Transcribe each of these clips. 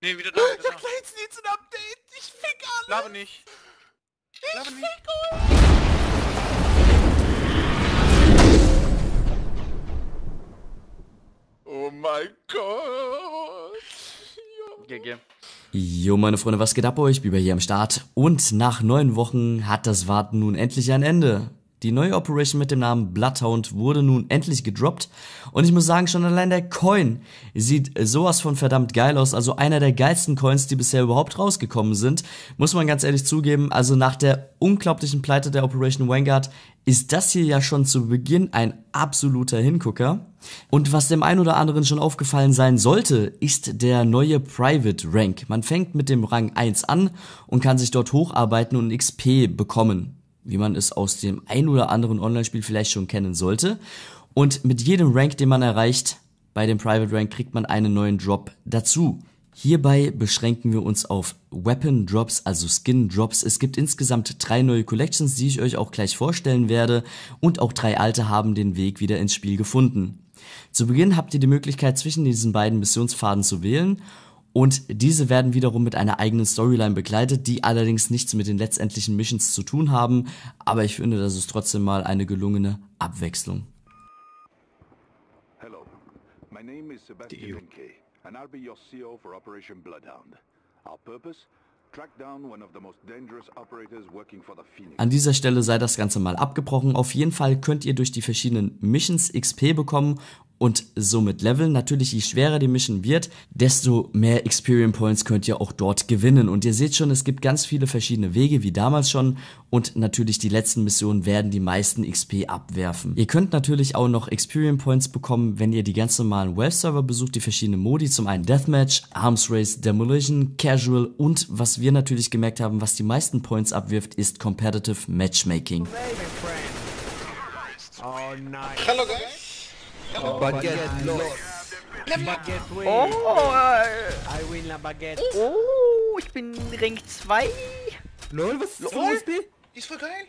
Nee, wieder da. Wieder da. Kleins Nils ein Update. Ich fick alles. Labe nicht. Ich Labe nicht. fick euch. Oh mein Gott. GG. Jo, meine Freunde, was geht ab euch? Biber hier am Start. Und nach neun Wochen hat das Warten nun endlich ein Ende. Die neue Operation mit dem Namen Bloodhound wurde nun endlich gedroppt und ich muss sagen, schon allein der Coin sieht sowas von verdammt geil aus, also einer der geilsten Coins, die bisher überhaupt rausgekommen sind, muss man ganz ehrlich zugeben, also nach der unglaublichen Pleite der Operation Vanguard ist das hier ja schon zu Beginn ein absoluter Hingucker. Und was dem einen oder anderen schon aufgefallen sein sollte, ist der neue Private Rank. Man fängt mit dem Rang 1 an und kann sich dort hocharbeiten und XP bekommen wie man es aus dem ein oder anderen Online-Spiel vielleicht schon kennen sollte. Und mit jedem Rank, den man erreicht, bei dem Private Rank kriegt man einen neuen Drop dazu. Hierbei beschränken wir uns auf Weapon Drops, also Skin Drops. Es gibt insgesamt drei neue Collections, die ich euch auch gleich vorstellen werde und auch drei alte haben den Weg wieder ins Spiel gefunden. Zu Beginn habt ihr die Möglichkeit zwischen diesen beiden Missionspfaden zu wählen und diese werden wiederum mit einer eigenen Storyline begleitet, die allerdings nichts mit den letztendlichen Missions zu tun haben, aber ich finde, das ist trotzdem mal eine gelungene Abwechslung. Hello, my name is Sebastian Benke, and I'll be your CEO for Operation Bloodhound. Our purpose? An dieser Stelle sei das Ganze mal abgebrochen. Auf jeden Fall könnt ihr durch die verschiedenen Missions XP bekommen und somit leveln. Natürlich, je schwerer die Mission wird, desto mehr Experience Points könnt ihr auch dort gewinnen. Und ihr seht schon, es gibt ganz viele verschiedene Wege, wie damals schon. Und natürlich, die letzten Missionen werden die meisten XP abwerfen. Ihr könnt natürlich auch noch Experience Points bekommen, wenn ihr die ganz normalen Web-Server besucht, die verschiedenen Modi. Zum einen Deathmatch, Arms Race, Demolition, Casual und was wir natürlich gemerkt haben, was die meisten Points abwirft, ist Competitive Matchmaking. Oh, nice. Hello guys. Baguette los. Baguette win. Oh, äh. I win la Baguette. Oh, ich bin Ring 2. Lol, was ist los, Die ist voll geil.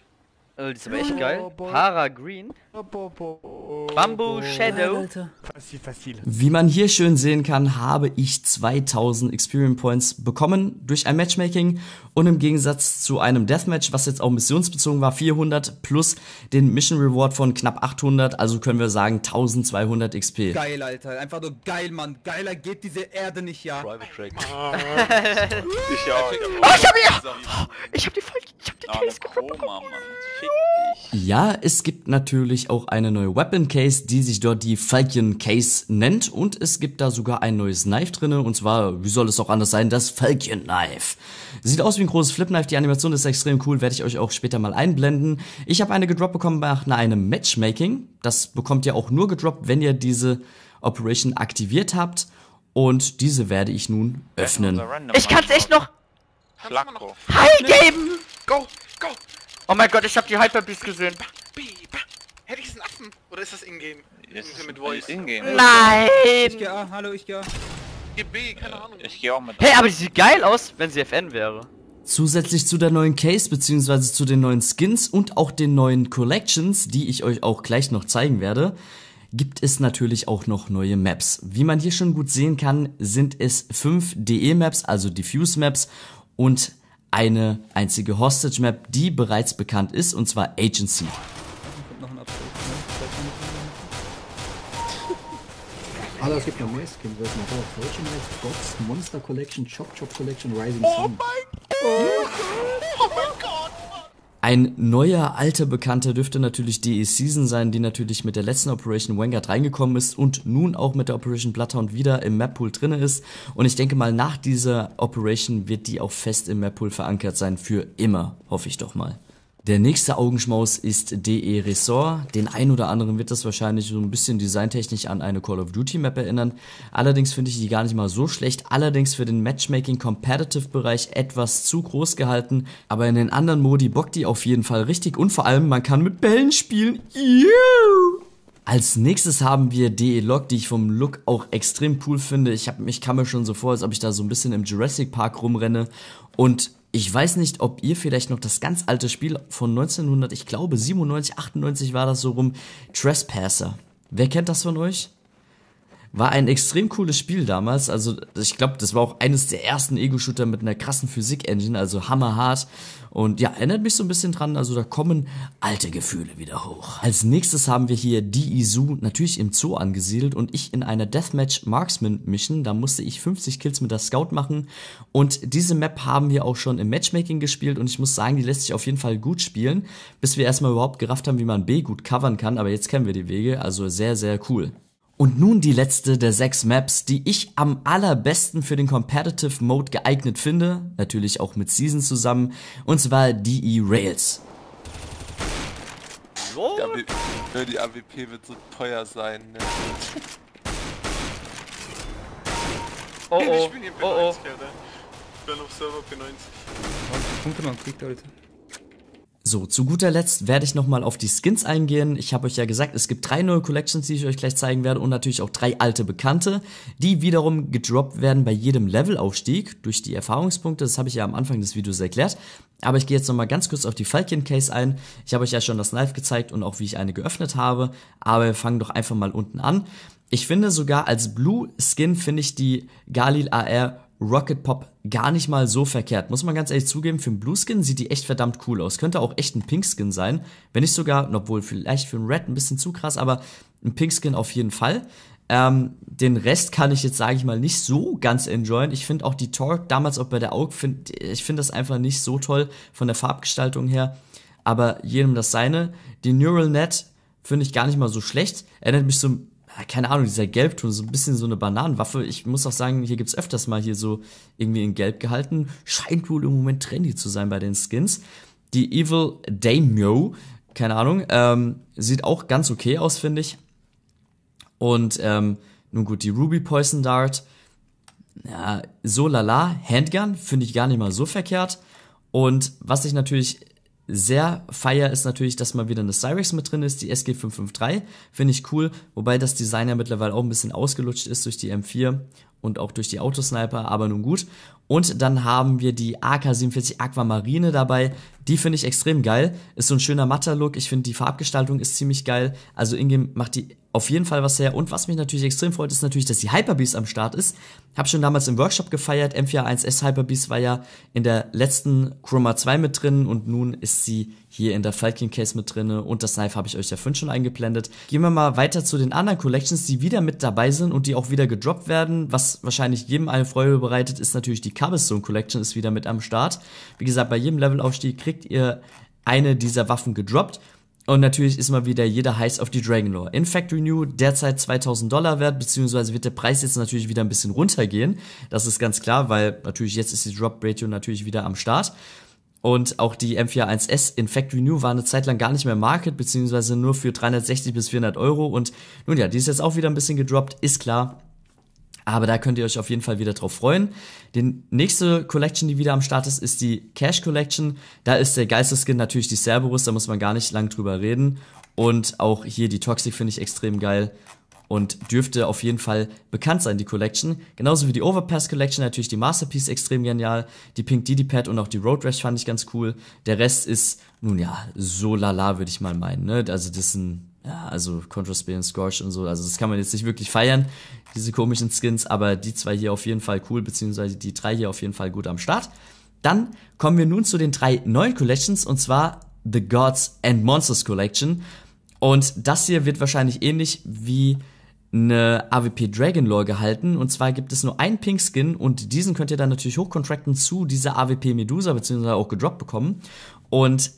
Oh, das ist aber echt geil. Oh, Para Green. Oh, oh, Bamboo Shadow. Facil, facil. Wie man hier schön sehen kann, habe ich 2000 Experience Points bekommen durch ein Matchmaking und im Gegensatz zu einem Deathmatch, was jetzt auch missionsbezogen war, 400 plus den Mission Reward von knapp 800, also können wir sagen 1200 XP. Geil, Alter. Einfach nur geil, Mann. Geiler geht diese Erde nicht, ja. Private Track. ich ja. Ich hab, oh, ich hab, hier! ich hab die voll... Ich hab alles Chroma, Mann. Fick dich. Ja, es gibt natürlich auch eine neue Weapon Case, die sich dort die Falcon Case nennt. Und es gibt da sogar ein neues Knife drin. Und zwar, wie soll es auch anders sein, das Falcon Knife. Sieht aus wie ein großes Flip Knife. Die Animation ist extrem cool. Werde ich euch auch später mal einblenden. Ich habe eine gedroppt bekommen nach einem Matchmaking. Das bekommt ihr auch nur gedroppt, wenn ihr diese Operation aktiviert habt. Und diese werde ich nun öffnen. Ich kann es echt noch Flacco. Heil geben! Go, go! Oh mein Gott, ich hab die Hyper Beast gesehen. Hätte ich es Affen? Oder ist das Ingame? Ist mit Voice. Ingame. Nein! Ich geh A, ah, hallo, ich geh A. Ich B, keine Ahnung. Ich geh auch mit A. Hey, aber die sieht geil aus, wenn sie FN wäre. Zusätzlich zu der neuen Case bzw. zu den neuen Skins und auch den neuen Collections, die ich euch auch gleich noch zeigen werde, gibt es natürlich auch noch neue Maps. Wie man hier schon gut sehen kann, sind es 5 DE-Maps, also Diffuse-Maps und eine einzige Hostage-Map, die bereits bekannt ist, und zwar Agency. Alter, es gibt noch mehr Skin Version. Oh, Fortune Knights, Gods, Monster Collection, Chop Chop Collection, Rising oh Sun. Oh mein Gott! Oh mein Gott! Ein neuer alter Bekannter dürfte natürlich DE Season sein, die natürlich mit der letzten Operation Wengard reingekommen ist und nun auch mit der Operation Bloodhound wieder im Map-Pool drin ist. Und ich denke mal, nach dieser Operation wird die auch fest im Map-Pool verankert sein, für immer, hoffe ich doch mal. Der nächste Augenschmaus ist DE Ressort. Den ein oder anderen wird das wahrscheinlich so ein bisschen designtechnisch an eine Call of Duty Map erinnern. Allerdings finde ich die gar nicht mal so schlecht. Allerdings für den Matchmaking Competitive Bereich etwas zu groß gehalten. Aber in den anderen Modi bockt die auf jeden Fall richtig. Und vor allem, man kann mit Bällen spielen. Yeah! Als nächstes haben wir DE Log, die ich vom Look auch extrem cool finde. Ich, hab, ich kam mir schon so vor, als ob ich da so ein bisschen im Jurassic Park rumrenne. Und ich weiß nicht, ob ihr vielleicht noch das ganz alte Spiel von 1900, ich glaube 97, 98 war das so rum, Trespasser. Wer kennt das von euch? War ein extrem cooles Spiel damals. Also ich glaube, das war auch eines der ersten Ego-Shooter mit einer krassen Physik-Engine, also hammerhart. Und ja, erinnert mich so ein bisschen dran, also da kommen alte Gefühle wieder hoch. Als nächstes haben wir hier die Isu, natürlich im Zoo angesiedelt und ich in einer Deathmatch Marksman Mission. Da musste ich 50 Kills mit der Scout machen. Und diese Map haben wir auch schon im Matchmaking gespielt und ich muss sagen, die lässt sich auf jeden Fall gut spielen, bis wir erstmal überhaupt gerafft haben, wie man B gut covern kann. Aber jetzt kennen wir die Wege, also sehr, sehr cool. Und nun die letzte der sechs Maps, die ich am allerbesten für den Competitive Mode geeignet finde, natürlich auch mit Season zusammen, und zwar DE Rails. Die, ne, die AWP wird so teuer sein. Ne? oh oh, ich bin hier P90, oh oh. Ich bin ne? auf Server P90. Punkte noch kriegt, Leute. So, zu guter Letzt werde ich nochmal auf die Skins eingehen. Ich habe euch ja gesagt, es gibt drei neue Collections, die ich euch gleich zeigen werde und natürlich auch drei alte Bekannte, die wiederum gedroppt werden bei jedem Levelaufstieg durch die Erfahrungspunkte. Das habe ich ja am Anfang des Videos erklärt. Aber ich gehe jetzt nochmal ganz kurz auf die Falcon Case ein. Ich habe euch ja schon das Knife gezeigt und auch wie ich eine geöffnet habe. Aber wir fangen doch einfach mal unten an. Ich finde sogar als Blue Skin finde ich die Galil AR Rocket Pop gar nicht mal so verkehrt. Muss man ganz ehrlich zugeben, für einen Skin sieht die echt verdammt cool aus. Könnte auch echt ein Pink Skin sein. Wenn nicht sogar, obwohl vielleicht für einen Red ein bisschen zu krass, aber ein Pink Skin auf jeden Fall. Ähm, den Rest kann ich jetzt, sage ich mal, nicht so ganz enjoyen. Ich finde auch die Torque damals auch bei der Aug, find, ich finde das einfach nicht so toll von der Farbgestaltung her. Aber jedem das seine. Die Neural Net finde ich gar nicht mal so schlecht. Erinnert mich so ein Ah, keine Ahnung, dieser Gelbton, so ein bisschen so eine Bananenwaffe. Ich muss auch sagen, hier gibt es öfters mal hier so irgendwie in Gelb gehalten. Scheint wohl im Moment trendy zu sein bei den Skins. Die Evil Daimyo, keine Ahnung, ähm, sieht auch ganz okay aus, finde ich. Und ähm, nun gut, die Ruby Poison Dart, ja, so lala, Handgun finde ich gar nicht mal so verkehrt. Und was ich natürlich sehr feier ist natürlich, dass mal wieder eine Cyrex mit drin ist, die SG553, finde ich cool, wobei das Design ja mittlerweile auch ein bisschen ausgelutscht ist durch die M4 und auch durch die Autosniper, aber nun gut. Und dann haben wir die AK-47 Aquamarine dabei. Die finde ich extrem geil. Ist so ein schöner matter Look. Ich finde die Farbgestaltung ist ziemlich geil. Also Ingame macht die auf jeden Fall was her. Und was mich natürlich extrem freut, ist natürlich, dass die Hyperbeast am Start ist. Hab schon damals im Workshop gefeiert. M41S Hyperbeast war ja in der letzten Chroma 2 mit drin und nun ist sie hier in der Falcon Case mit drin. und das Knife habe ich euch ja vorhin schon eingeblendet. Gehen wir mal weiter zu den anderen Collections, die wieder mit dabei sind und die auch wieder gedroppt werden, was wahrscheinlich jedem eine Freude bereitet, ist natürlich die Cobblestone Collection ist wieder mit am Start. Wie gesagt, bei jedem Levelaufstieg kriegt ihr eine dieser Waffen gedroppt. Und natürlich ist mal wieder jeder heiß auf die Dragonlore. In Factory New derzeit 2000 Dollar wert, beziehungsweise wird der Preis jetzt natürlich wieder ein bisschen runtergehen. Das ist ganz klar, weil natürlich jetzt ist die Drop Ratio natürlich wieder am Start. Und auch die M41S in Factory New war eine Zeit lang gar nicht mehr Market, beziehungsweise nur für 360 bis 400 Euro. Und nun ja, die ist jetzt auch wieder ein bisschen gedroppt, ist klar. Aber da könnt ihr euch auf jeden Fall wieder drauf freuen. Die nächste Collection, die wieder am Start ist, ist die Cash Collection. Da ist der Geisteskin natürlich die Cerberus, da muss man gar nicht lang drüber reden. Und auch hier die Toxic finde ich extrem geil und dürfte auf jeden Fall bekannt sein, die Collection. Genauso wie die Overpass Collection, natürlich die Masterpiece extrem genial, die Pink Diddy Pad und auch die Road Rash fand ich ganz cool. Der Rest ist, nun ja, so lala, würde ich mal meinen. Ne? Also das sind ja, also Contraspin und Scorch und so, also das kann man jetzt nicht wirklich feiern, diese komischen Skins, aber die zwei hier auf jeden Fall cool, beziehungsweise die drei hier auf jeden Fall gut am Start. Dann kommen wir nun zu den drei neuen Collections und zwar The Gods and Monsters Collection. Und das hier wird wahrscheinlich ähnlich wie eine AWP Dragon Lore gehalten. Und zwar gibt es nur einen Pink Skin und diesen könnt ihr dann natürlich hochcontracten zu dieser AWP Medusa beziehungsweise auch gedroppt bekommen. Und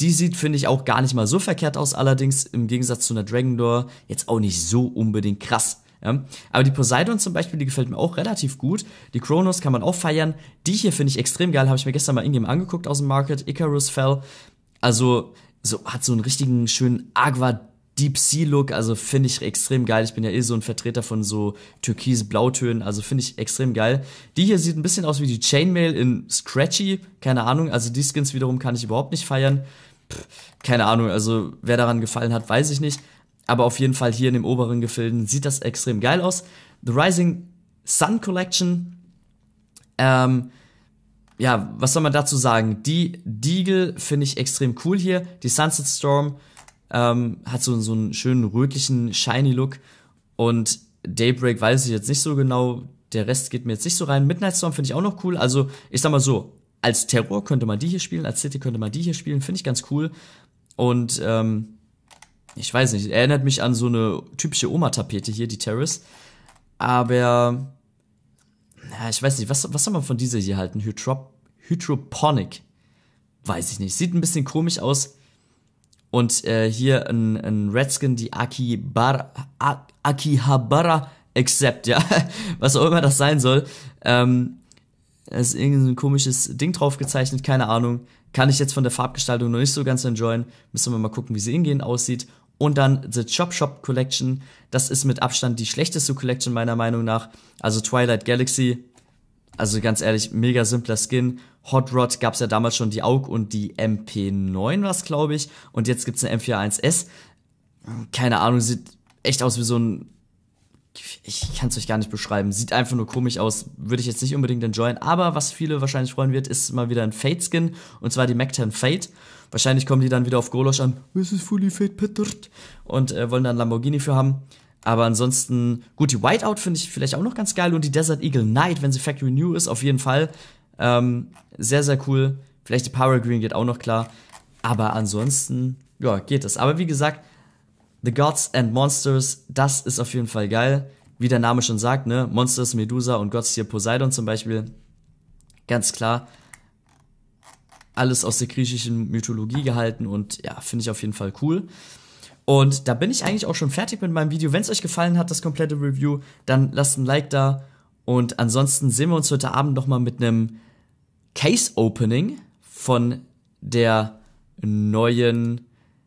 die sieht, finde ich, auch gar nicht mal so verkehrt aus, allerdings im Gegensatz zu einer Dragon Door jetzt auch nicht so unbedingt krass. Ja? Aber die Poseidon zum Beispiel, die gefällt mir auch relativ gut. Die Kronos kann man auch feiern. Die hier finde ich extrem geil, habe ich mir gestern mal in angeguckt aus dem Market. Icarus Fell. Also so, hat so einen richtigen schönen Aqua Deep Sea Look, also finde ich extrem geil. Ich bin ja eh so ein Vertreter von so türkise Blautönen, also finde ich extrem geil. Die hier sieht ein bisschen aus wie die Chainmail in Scratchy, keine Ahnung. Also die Skins wiederum kann ich überhaupt nicht feiern. Pff, keine Ahnung, also wer daran gefallen hat, weiß ich nicht. Aber auf jeden Fall hier in dem oberen Gefilden sieht das extrem geil aus. The Rising Sun Collection, ähm, ja, was soll man dazu sagen? Die Deagle finde ich extrem cool hier. Die Sunset Storm, ähm, hat so, so einen schönen rötlichen, shiny Look. Und Daybreak weiß ich jetzt nicht so genau. Der Rest geht mir jetzt nicht so rein. Midnight Storm finde ich auch noch cool. Also, ich sag mal so, als Terror könnte man die hier spielen, als City könnte man die hier spielen, finde ich ganz cool. Und ähm, ich weiß nicht, erinnert mich an so eine typische Oma-Tapete hier, die Terrace. Aber ja, ich weiß nicht, was, was soll man von dieser hier halten? Hydrop Hydroponic. Weiß ich nicht. Sieht ein bisschen komisch aus, und äh, hier ein, ein Redskin, die Akihabara Accept, ja, was auch immer das sein soll. Ähm, es ist irgendein komisches Ding drauf gezeichnet, keine Ahnung. Kann ich jetzt von der Farbgestaltung noch nicht so ganz enjoyen. Müssen wir mal gucken, wie sie hingehen aussieht. Und dann The Chop Shop Collection. Das ist mit Abstand die schlechteste Collection meiner Meinung nach. Also Twilight Galaxy, also ganz ehrlich, mega simpler Skin. Hot Rod gab es ja damals schon die AUG und die MP9 was, glaube ich. Und jetzt gibt es eine M41S. Keine Ahnung, sieht echt aus wie so ein... Ich kann es euch gar nicht beschreiben. Sieht einfach nur komisch aus. Würde ich jetzt nicht unbedingt enjoyen. Aber was viele wahrscheinlich freuen wird, ist mal wieder ein Fade-Skin. Und zwar die Mac-10 Fade. Wahrscheinlich kommen die dann wieder auf Golosch an. Es ist fully Fade, Pettert. Und äh, wollen dann Lamborghini für haben. Aber ansonsten, gut, die Whiteout finde ich vielleicht auch noch ganz geil und die Desert Eagle Knight, wenn sie Factory New ist, auf jeden Fall. Ähm, sehr, sehr cool. Vielleicht die Power Green geht auch noch klar. Aber ansonsten, ja, geht das. Aber wie gesagt, The Gods and Monsters, das ist auf jeden Fall geil. Wie der Name schon sagt, ne? Monsters, Medusa und Gods hier Poseidon zum Beispiel. Ganz klar. Alles aus der griechischen Mythologie gehalten und ja, finde ich auf jeden Fall cool. Und da bin ich eigentlich auch schon fertig mit meinem Video. Wenn es euch gefallen hat, das komplette Review, dann lasst ein Like da. Und ansonsten sehen wir uns heute Abend nochmal mit einem Case-Opening von der neuen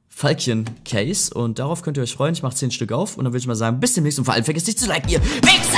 Falcon-Case. Und darauf könnt ihr euch freuen. Ich mache 10 Stück auf und dann würde ich mal sagen, bis demnächst und vor allem vergesst nicht zu liken, ihr Wichser!